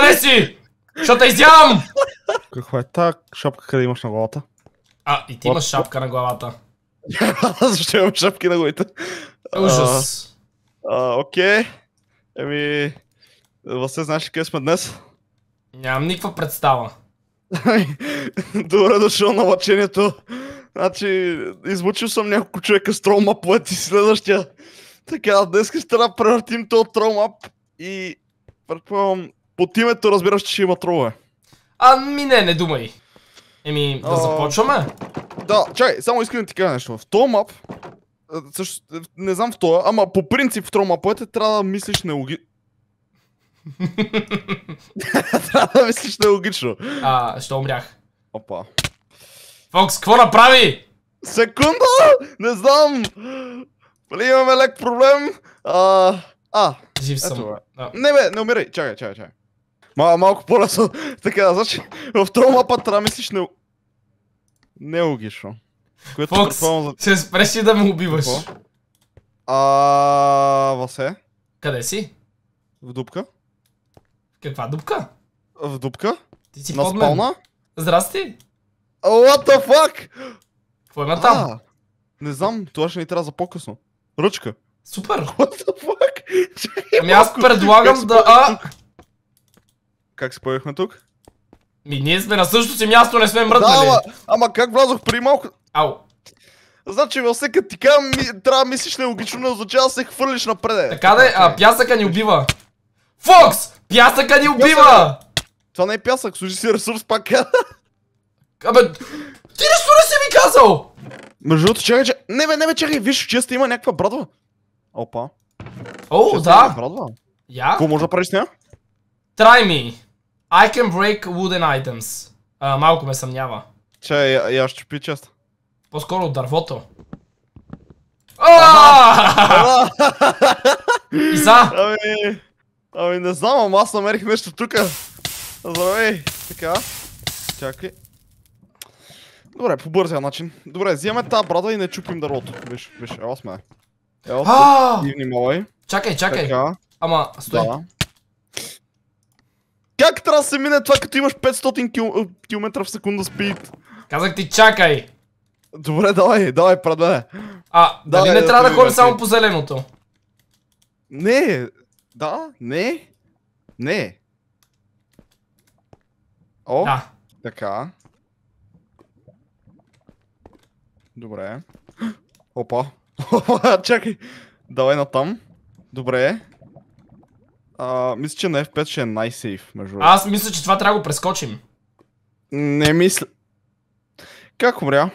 Къде си? Ще те издявам! Каква е так? шапка, къде имаш на главата? А, и ти имаш шапка на главата. Защо имам шапки на главите? Ужас. Окей. Еми... Въсе, знаеш ли къде сме днес? Нямам никаква представа. Добре дошъл на лъчението. Значи, измучил съм няколко човека с тролмаповете и следващия. Така, днес ще трябва да превъртим този тролмап и предполагам под името разбираш, че има тролове. Ами не, не думай. Еми, да а... започваме? Да, чай, само искам да ти кажа нещо. В този мап, също, не знам в този, ама по принцип в този мапът е, трябва да мислиш нелоги... трябва да мислиш нелогично. А, ще умрях. Опа. Фокс, какво направи? Секунда! Не знам! Дали имаме лек проблем? А... А, Жив съм. Ето, а. Не бе, не умирай. Чакай, чакай, чакай. Ма, малко по-лесно. така, значи, в този мапа трябва мислиш не... Нелогично. Което Фокс, за... се спреш и да ме убиваш. А, Васе? Къде си? В дупка. Каква дупка? В дупка? Ти си На под мен. Здрасти! What the fuck? Какво има там? А, не знам, това ще ни трябва за по-късно. Ръчка. Супер! What the fuck? Ами аз предлагам да... Е а, как се появихме тук? Ми, ние сме на същото си място, не сме мръднали. Да, ама, ама как влязох при малко... Ау. Значи, във всека ти кажа, ми, трябва да мислиш нелогично, не означава да се хвърлиш напред. Е, така да е, а пясъка ни убива. Фокс! Пясъка ни убива! Това не е пясък, служи си ресурс пак. Абе, ти ресурс си ми казал! Между другото, чакай, чакай. Не бе, не бе, чакай, виж, сте има някаква брадва. Опа. О, да. Брадва. Я? Какво може да правиш с нея? Трай ми. I can break wooden items. А, малко ме съмнява. Че, я ще пи чест. По-скоро от дървото. И за! Ами... Ами не знам, ама аз намерих нещо тук. Здравей! Така. Чакай. Добре, по бързия начин. Добре, взимаме тази брада и не чупим дървото. Виж, виж, ела сме. Ела внимавай. Чакай, чакай. Така. Ама, стой. Да как трябва да се мине това, като имаш 500 км е, в секунда спид? Казах ти чакай! Добре, давай, давай, праде. А, дали не трябва да, да ходим само по зеленото? Не, да, не, не. О, да. така. Добре. Опа. Чакай. Давай натам. Добре. А, мисля, че на F5 ще е най-сейф, между Аз мисля, че това трябва да го прескочим. Не мисля. Как умря?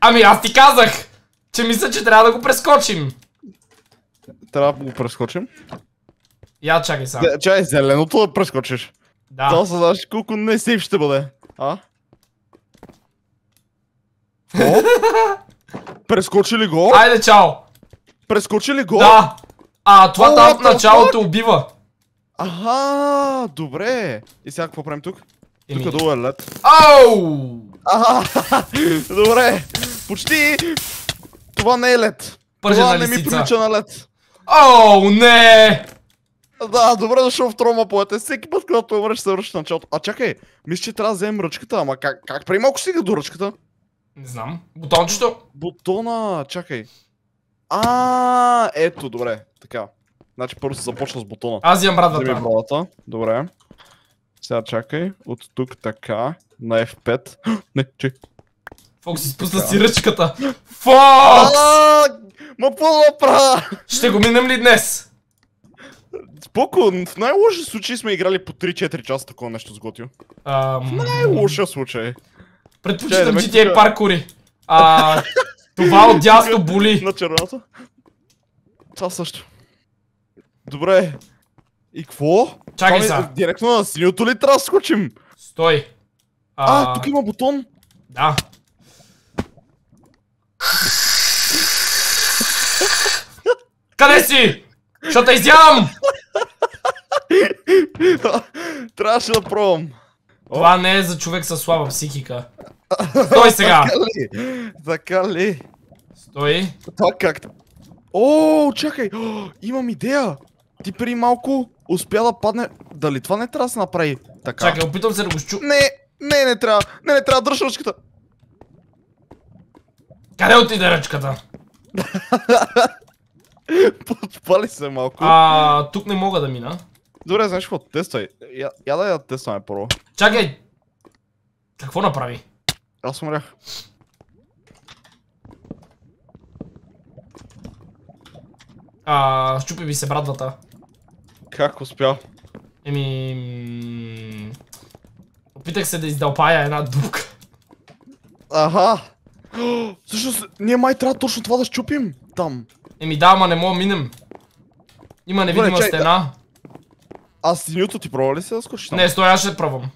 Ами аз ти казах, че мисля, че трябва да го прескочим. Трябва да го прескочим? Я чакай сега. Чакай, зеленото да прескочиш. Да. Това се знаеш колко не сейф ще бъде. А? О? Прескочи ли го? Айде, чао! Прескочи ли го? Да! А, това О, там в началото убива. Аха, добре. И сега какво правим тук? Еми... Тук е долу е лед. Ау! Аха, добре. Почти. Това не е лед. Това не ми прилича на лед. Ау, не! Да, добре дошъл в трома поете. Всеки път, когато умреш, се връща началото. А чакай, мисля, че трябва да вземем ръчката, ама как, как преди малко стига до ръчката? Не знам. Бутончето? Бутона, чакай. А, ето, добре, така. Значи първо се започна с бутона. Аз имам брадата. Вземи брадата. Добре. Сега чакай. От тук така. На F5. Не, че. Фокс изпусна си ръчката. Фокс! Ма по Ще го минем ли днес? Споко, в най лоши случай сме играли по 3-4 часа такова нещо с Готио. В най лоши случай. Предпочитам GTA паркури. А, това от дясно боли. На червеното. Това също. Добре. И какво? Чакай ми... сега. Директно на синьото ли трябва да скочим? Стой. А, тук има бутон. Да. Къде си? Ще те изявам? Трябваше да пробвам. Това не е за човек със слаба психика. Стой сега! Така ли? Стой. Това как? О, чакай! имам идея! Ти при малко успя да падне... Дали това не трябва да се направи така? Чакай, опитам се да го щу... Не, не, не трябва. Не, не трябва да дръж ръчката. Къде отиде ръчката? Подпали се малко. А, тук не мога да мина. Добре, знаеш какво? Тествай. Я, я да я тестваме първо. Чакай! Какво направи? Аз умрях. А, щупи ми се брадвата. Как успя? Еми... Опитах се да издълпая една дупка. Аха! се... ние май трябва точно това да щупим там. Еми да, ама не мога минем. Има невидима стена. А синьото ти пробва ли се да скочиш там? Не, стоя аз ще пробвам.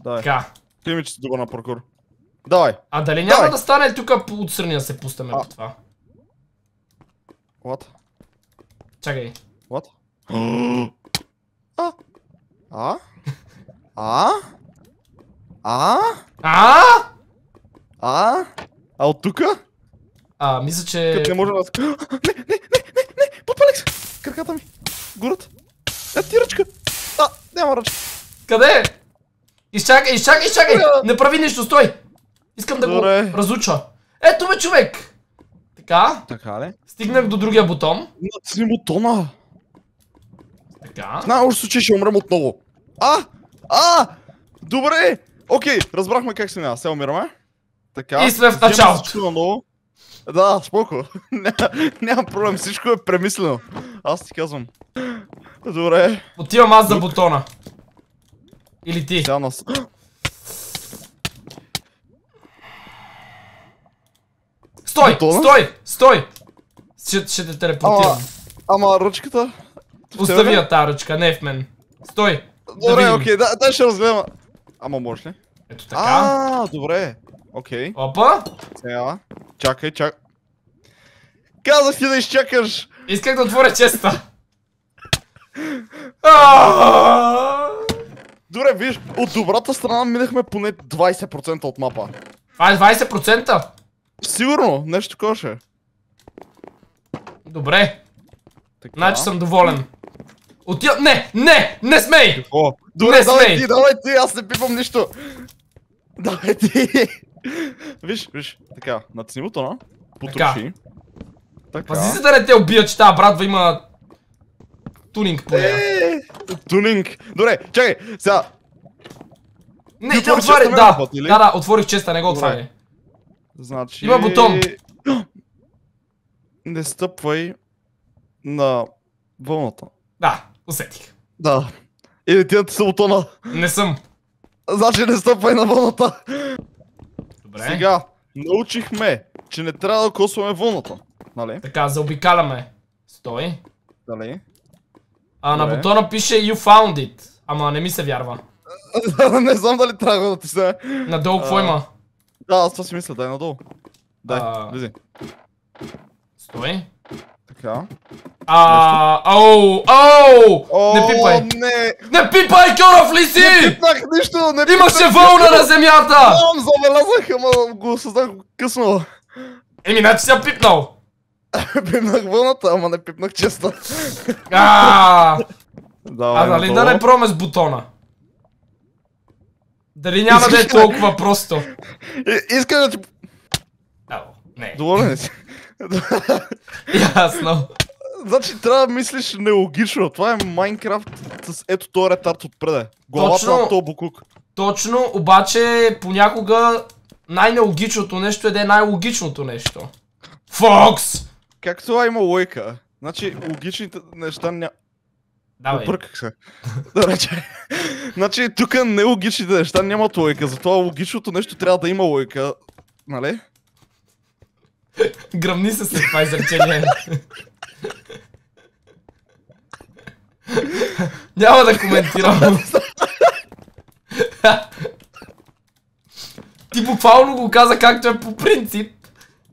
Давай. Така. Ти ми, че си добър на паркур. Давай. А дали няма да стане тук отстрани да се пустаме по това? What? Чакай. What? А? А? А? А? А? А? А от тука? А, мисля, че... Като не може да... Не, не, не, не, не! подпалих се! Краката ми! Горът! Е, ти ръчка! А, няма ръчка! Къде? Изчакай, изчакай, изчакай! Не прави нищо, стой! Искам да го разуча. Ето ме, човек! Така. Така ли? Стигнах до другия бутон. Има три бутона. Така. В най-лош случай ще умрем отново. А! А! Добре! Окей, разбрахме как се мина. Сега умираме. Така. И сме в началото. Да, споко. Няма проблем, всичко е премислено. Аз ти казвам. Добре. Отивам аз за бутона. Или ти. Да, нас. Стой! Стой! Стой! Ще, те телепортирам. ама ръчката? Остави я тази ръчка, не е в мен. Стой! Добре, окей, дай ще разгледам. Ама можеш ли? Ето така. А, добре. Окей. Опа! Сега. Чакай, чакай. Казах ти да изчакаш! Исках да отворя честа. Добре, виж, от добрата страна минахме поне 20% от мапа. Това е 20%? Сигурно, нещо такова ще. Е. Добре. Значи съм доволен. Отива! Не! Не! Не смей! Добре, не давай смей. ти, давай ти, аз не пипам нищо. Давай ти. виж, виж, така, над синивото, на? Потруши. Така. Пази се да не те убият, че тази братва има... Тунинг по нея. Е, тунинг. Добре, чакай, сега. Не, ти отвори, да. Да, да, отворих честа, не го отваря. Значи... Има бутон. Не стъпвай на вълната. Да усетих. Да. Или ти ти си бутона. Не съм. Значи не стъпвай на вълната. Добре. Сега, научихме, че не трябва да косваме вълната. Нали? Така, заобикаляме. Стой. Дали? А на бутона пише You found it. Ама не ми се вярва. не знам дали трябва да ти се. Надолу какво има? Да, аз това си мисля, дай надолу. Дай, влизи. Стой. Така. А, ау, ау! не пипай! Не, не пипай, Кьоров ли си? Не пипнах нищо, не пипнах Имаше вълна на земята! Знам, забелязах, ама го създах късно. Еми, значи си я пипнал. пипнах вълната, ама не пипнах често. а, а нали да не проме с бутона? Дали няма да е толкова просто? Искам да ти... Не. Доволен си? Ясно. Значи трябва да мислиш нелогично. Това е Майнкрафт с ето този ретард отпреде. Главата точно, на този буклук. Точно, обаче понякога най-нелогичното нещо е да е най-логичното нещо. Фокс! Как това има лойка? Значи логичните неща ня... Давай. Обърках се. да рече. значи тук нелогичните неща нямат лойка, затова логичното нещо трябва да има лойка. Нали? Гръмни се след това изречение. Няма да коментирам. Ти буквално го каза както е по принцип.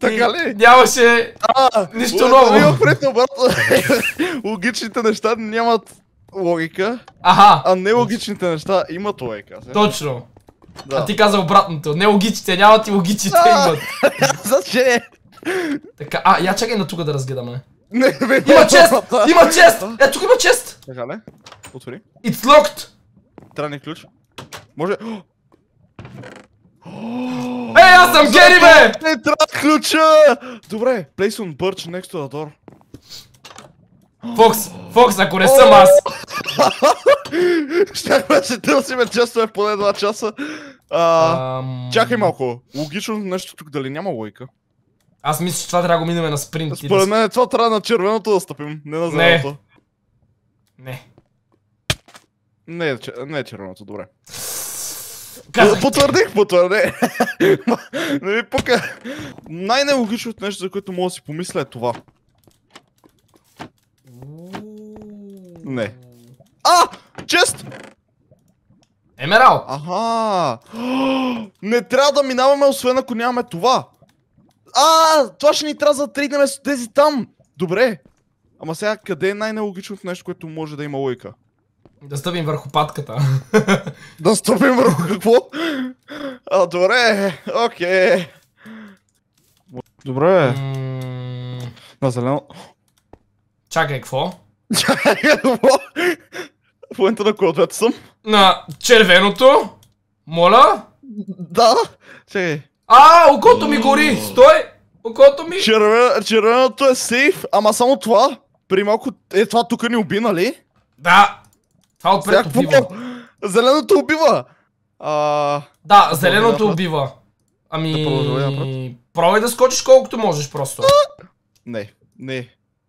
Така ли? Нямаше а, нищо ново. Има пред обратно. Логичните неща нямат логика. Аха. А нелогичните неща имат логика. Точно. Да. А ти каза обратното. Нелогичните нямат и логичните имат. Значи така, а, я чакай на тук да разгледаме. Не, бе, има чест! Има чест! Е, тук има чест! Така ле? Отвори. It's locked! Трябва ни ключ. Може... Е, аз съм Гери, бе! Не трябва ключа! Добре, place on birch next to the door. Фокс, Фокс, ако не съм аз! Щяхме да се търсиме често е поне 2 часа. Чакай малко, логично нещо тук, дали няма лойка? Аз мисля, че това трябва да го минем на спринт. Според мен това трябва на червеното да стъпим, не на зеленото. Не. Не, не е червеното, добре. Казах потвърдих, потвърдих. не ми нали, пука. Е, Най-нелогичното нещо, за което мога да си помисля е това. Не. А! Чест! Емерал! Аха! Не трябва да минаваме, освен ако нямаме това. А, това ще ни трябва за три дни вместо тези там. Добре. Ама сега, къде е най-нелогичното нещо, което може да има лойка? Да стъпим върху патката. да стъпим върху какво? А, добре, окей. Okay. Добре. Mm... На зелено. Чакай, какво? Чакай, какво? В момента на ответ съм? На червеното? Моля? Да. Чакай. А, окото ми гори! Стой! Окото ми! червеното е сейф, ама само това. При малко... Е, това тук ни уби, нали? Да! Това отпред Сега, убива. Зеленото убива! А... Да, зеленото убива. Ами... Да Пробвай да скочиш колкото можеш просто. Не, не.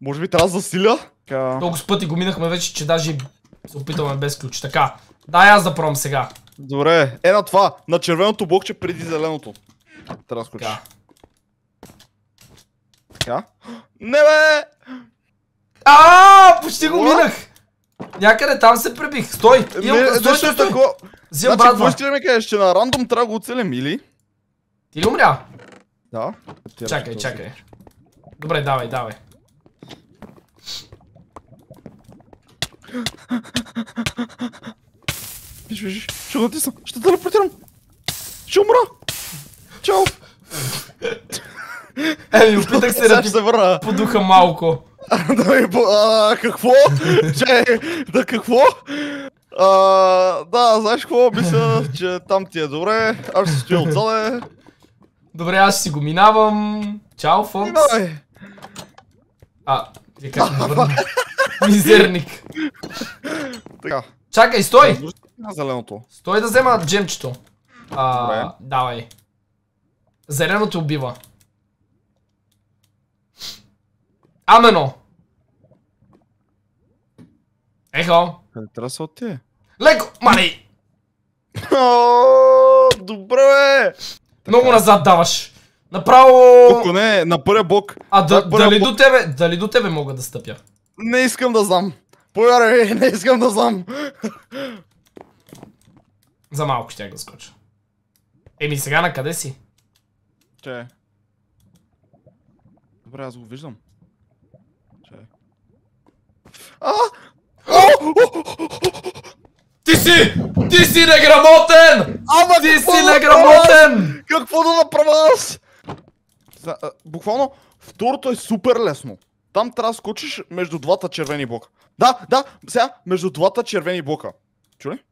Може би трябва да засиля? Толкова с пъти го минахме вече, че даже се опитваме без ключ. Така, дай аз да пробвам сега. Добре, е на това, на червеното блокче преди зеленото. Трябва да скочиш. Така. Не бе! Ааа, почти го минах! Някъде там се пребих. Стой! Имам... Стой, стой, стой! стой. Взимам значи, ми кажеш, че на рандом трябва да го оцелим или? Ти ли умря? Да. Чакай, чакай. Добре, давай, давай. Виж, виж, ще го натисна. Ще репортирам. Ще умра. Чао! Еми, опитах се да ти се върна. подуха малко. да ми, по... какво? Че, да какво? А, да, знаеш какво? Мисля, че там ти е добре. Аз ще стоя отзаде. Добре, аз си го минавам. Чао, Фокс. А, ти е, как ме върна? Мизерник. Така. Чакай, стой! Стой да взема джемчето. А, давай. Зеленото убива. Амено! Ехо! Трябва отиде. Леко! Мали! Добре, бе! Много назад даваш. Направо... Тук не, на първия бок. А да, дали, бок. До тебе, дали до тебе мога да стъпя? Не искам да знам. Повярвай ми, не искам да знам. За малко ще я го скоча. Еми сега на къде си? ще... Добре, аз го виждам. Че... А! Ти си! Ти си неграмотен! Ама ти си неграмотен! Какво да направя аз? Буквално, второто е супер лесно. Там трябва да скочиш между двата червени блока. Да, да, сега, между двата червени блока. Чули?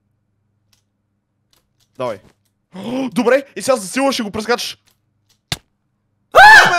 Давай. Добре, и сега засилваш и го прескачаш.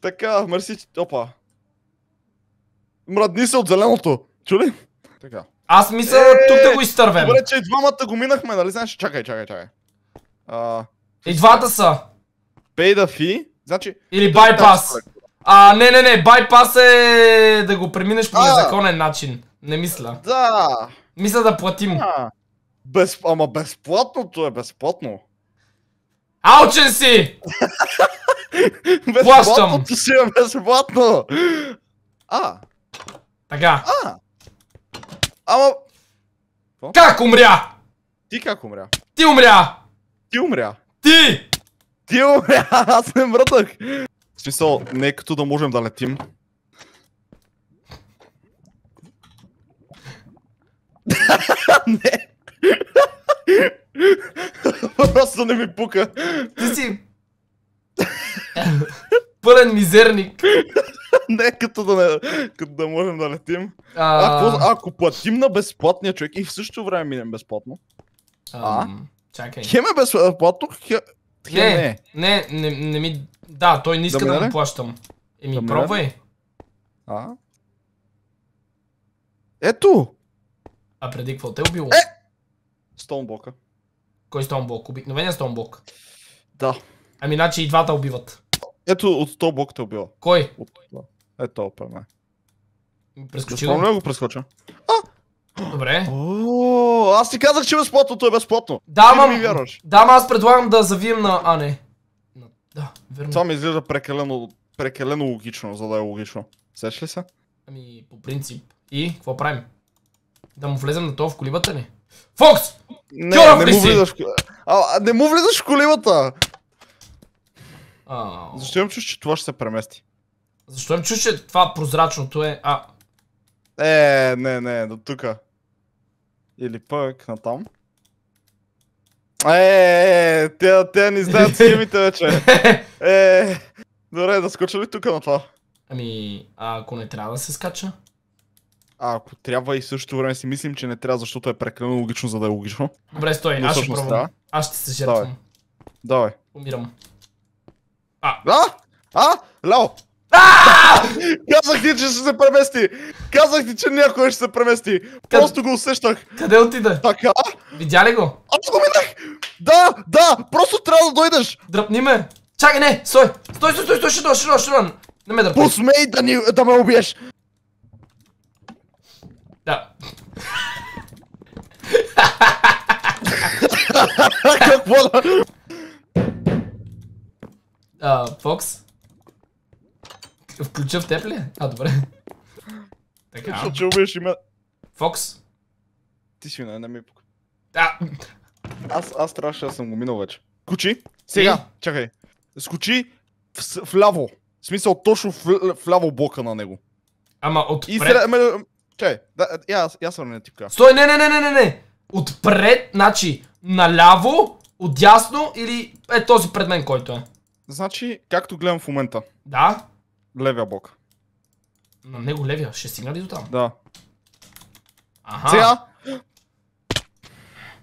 Така, мерси. Опа. Мрадни се от зеленото. Чули? Така. Аз мисля, е, тук да го изтървем. Добре, че и двамата го минахме, нали знаеш? Чакай, чакай, чакай. А... И двата са. Pay the fee. Значи... Или байпас. А, не, не, не, байпас е да го преминеш по незаконен начин. Не мисля. Да. Мисля да платим. А, без, ама безплатното е безплатно. Алчен си! Плащам! Безплатно безплатно! А! Така. А! Ама... Как умря? Ти как умря? Ти умря! Ти умря! Ти! Ти умря! Аз не мръдах! В смисъл, не е като да можем да летим. не! Просто не ми пука. Ти си... Пълен мизерник. не, като да, не, като да можем да летим. А... Ако, ако платим на безплатния човек и в същото време минем безплатно. А? а? Чакай. Хем е безплатно, хем... Хем не, е. не, не, не, ми... Да, той не иска да, да му плащам. Еми, да пробвай. А? Ето! А преди какво те е убило? Е! Стоунблока. Кой е стомблок? Обикновения блок. Да. Ами, значи и двата убиват. Ето от 100 блок те убива. Кой? От... Ето опа. мен. Прескочи го. Да го прескоча. А! Добре. О, аз ти казах, че е безплатно, то е безплатно. Да, ма, да, ма аз предлагам да завием на... А, не. Да, верно. Това ми изглежда прекалено, прекалено логично, за да е логично. Сеш ли се? Ами, по принцип. И, какво правим? Да му влезем на то в колибата ли? Фокс! Не, Чоров не му влизаш в... А, не му влизаш в колибата! А... Защо им чуш, че това ще се премести? Защо им чуш, че това прозрачното е... А... Е, не, не, до тук! Или пък натам. Е, е, е, е те, те ни знаят схемите вече. Е, добре, да скоча ли тук на това? Ами, ако не трябва да се скача? А ако трябва и същото време си мислим, че не трябва, защото е прекалено логично, за да е логично. Добре, стой, аз ще пробвам. Да. Аз ще се жертвам. Давай. Давай. Умирам. А! А! А! А! Казах ти, че ще се премести! Казах ти, че някой ще се премести! Просто го усещах! Къде отида? Така? Видя ли го? Аз го минах! Да, да! Просто трябва да дойдеш! Дръпни ме! Чакай, не! Стой! Стой, стой, стой, стой, ще дойда, ще дойда, Не ме дърпай! Посмей да ме убиеш! Да. Какво А, Фокс? Включа в теб ли? А, добре. Така. ще чуваш има... Фокс? Ти си на една ми пук. Да. Аз, аз трябваше да съм го минал вече. Кучи, сега, И? чакай. Скочи в, вляво. В смисъл точно в, вляво блока на него. Ама отпред... И ме, че, да, е, я, аз, я съм на типка. Стой, не, не, не, не, не, не. Отпред, значи, наляво, отясно или е този пред мен, който е. Значи, както гледам в момента. Да. Левия бок. На него левия, ще стигна ли до там? Да. Аха. Сега.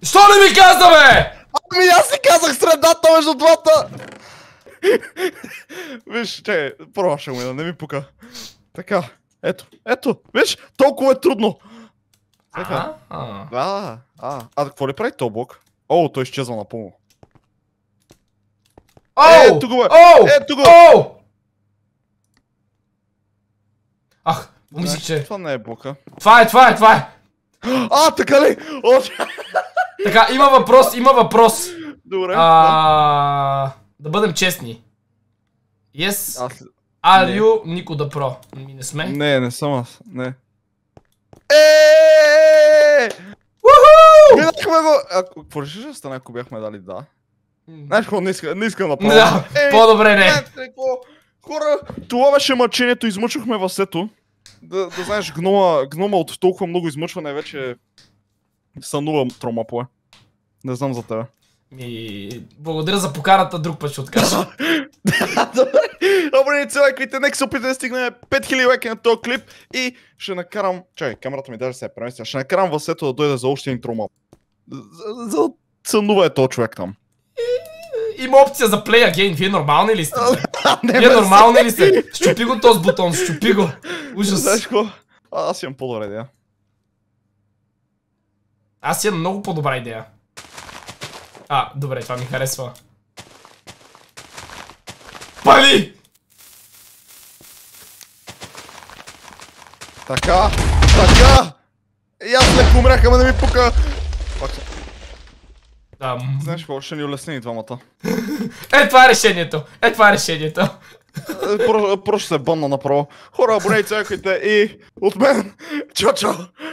Що не ми каза, бе? Ами аз си казах средата между двата. Виж, че, пробваше му, да не ми пука. Така. Ето, ето, виж, толкова е трудно. А, А, а, а. А, какво ли прави този блок? О, той изчезва напълно. Е, О, ето го е! е го е! Ах, мисля, значи, че... Това не е блока. Това е, това е, това е! А, така ли? така, има въпрос, има въпрос. Добре. да. бъдем честни. Yes. Алио, Нико да про. Ми не сме. Не, не съм аз. Не. Е! Минахме го! Ако какво решиш да стане, ако бяхме дали да? Знаеш какво, не искам, да правя. Е, да, по-добре не. Хора, това беше мъчението, измъчвахме Васето. Да, знаеш, гнома, от толкова много измъчване вече сънува тромапле. Не знам за тебе. Ми, благодаря за поканата, друг път ще откажа. Добре, се вите, нека се опитам да стигнем 5000 лайка на този клип и ще накарам... Чай, камерата ми даже се е преместила. Ще накарам Васето да дойде за още мап. За да сънува е този човек там. Има опция за play again, вие нормални ли сте? вие нормални ли сте? Щупи го този бутон, щупи го. Ужас. Знаеш какво? Аз имам по-добра идея. Аз имам много по-добра идея. А, добре, това ми харесва. Пали! Така, така! И аз леко умрях, ама не ми пука! Да. Знаеш какво, ще ни улесни и двамата. е, това е решението! Е, това е решението! Просто се е бънна направо. Хора, абонейте, цякайте и от мен! Чао, чао!